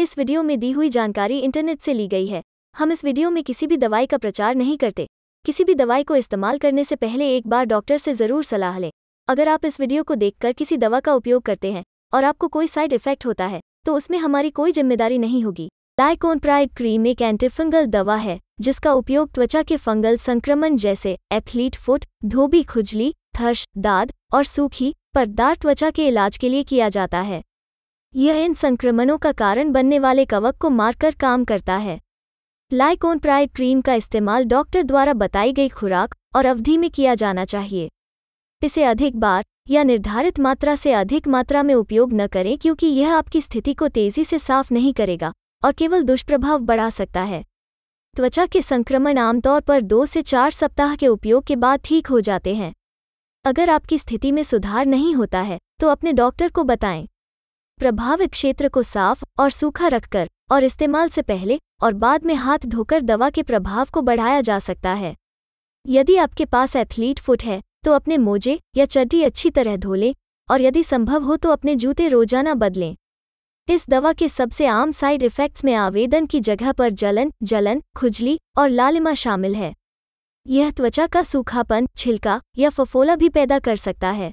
इस वीडियो में दी हुई जानकारी इंटरनेट से ली गई है हम इस वीडियो में किसी भी दवाई का प्रचार नहीं करते किसी भी दवाई को इस्तेमाल करने से पहले एक बार डॉक्टर से ज़रूर सलाह लें अगर आप इस वीडियो को देखकर किसी दवा का उपयोग करते हैं और आपको कोई साइड इफेक्ट होता है तो उसमें हमारी कोई जिम्मेदारी नहीं होगी प्राइड क्रीम एक एंटीफंगल दवा है जिसका उपयोग त्वचा के फंगल संक्रमण जैसे एथलीट फुट धोबी खुजली थर्श दाद और सूखी पर दार त्वचा के इलाज के लिए किया जाता है यह इन संक्रमणों का कारण बनने वाले कवक को मारकर काम करता है प्राइड क्रीम का इस्तेमाल डॉक्टर द्वारा बताई गई खुराक और अवधि में किया जाना चाहिए इसे अधिक बार या निर्धारित मात्रा से अधिक मात्रा में उपयोग न करें क्योंकि यह आपकी स्थिति को तेजी से साफ नहीं करेगा और केवल दुष्प्रभाव बढ़ा सकता है त्वचा के संक्रमण आमतौर पर दो से चार सप्ताह के उपयोग के बाद ठीक हो जाते हैं अगर आपकी स्थिति में सुधार नहीं होता है तो अपने डॉक्टर को बताएं प्रभावित क्षेत्र को साफ और सूखा रखकर और इस्तेमाल से पहले और बाद में हाथ धोकर दवा के प्रभाव को बढ़ाया जा सकता है यदि आपके पास एथलीट फुट है तो अपने मोजे या चड्डी अच्छी तरह धो लें और यदि संभव हो तो अपने जूते रोजाना बदलें इस दवा के सबसे आम साइड इफ़ेक्ट्स में आवेदन की जगह पर जलन जलन खुजली और लालिमा शामिल है यह त्वचा का सूखापन छिलका या फफोला भी पैदा कर सकता है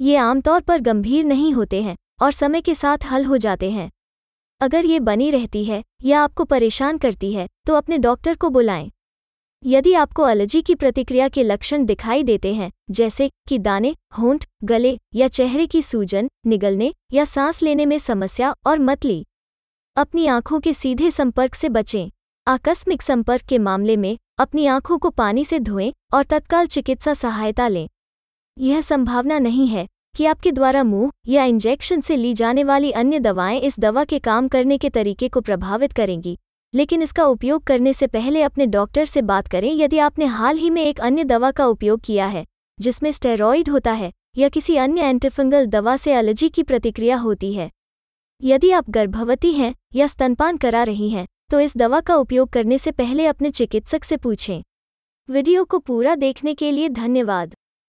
ये आमतौर पर गंभीर नहीं होते हैं और समय के साथ हल हो जाते हैं अगर ये बनी रहती है या आपको परेशान करती है तो अपने डॉक्टर को बुलाएं यदि आपको एलर्जी की प्रतिक्रिया के लक्षण दिखाई देते हैं जैसे कि दाने होंठ गले या चेहरे की सूजन निगलने या सांस लेने में समस्या और मतली अपनी आंखों के सीधे संपर्क से बचें आकस्मिक संपर्क के मामले में अपनी आंखों को पानी से धोएं और तत्काल चिकित्सा सहायता लें यह संभावना नहीं है कि आपके द्वारा मुंह या इंजेक्शन से ली जाने वाली अन्य दवाएं इस दवा के काम करने के तरीके को प्रभावित करेंगी लेकिन इसका उपयोग करने से पहले अपने डॉक्टर से बात करें यदि आपने हाल ही में एक अन्य दवा का उपयोग किया है जिसमें स्टेरॉइड होता है या किसी अन्य एंटीफंगल दवा से एलर्जी की प्रतिक्रिया होती है यदि आप गर्भवती हैं या स्तनपान करा रही हैं तो इस दवा का उपयोग करने से पहले अपने चिकित्सक से पूछें वीडियो को पूरा देखने के लिए धन्यवाद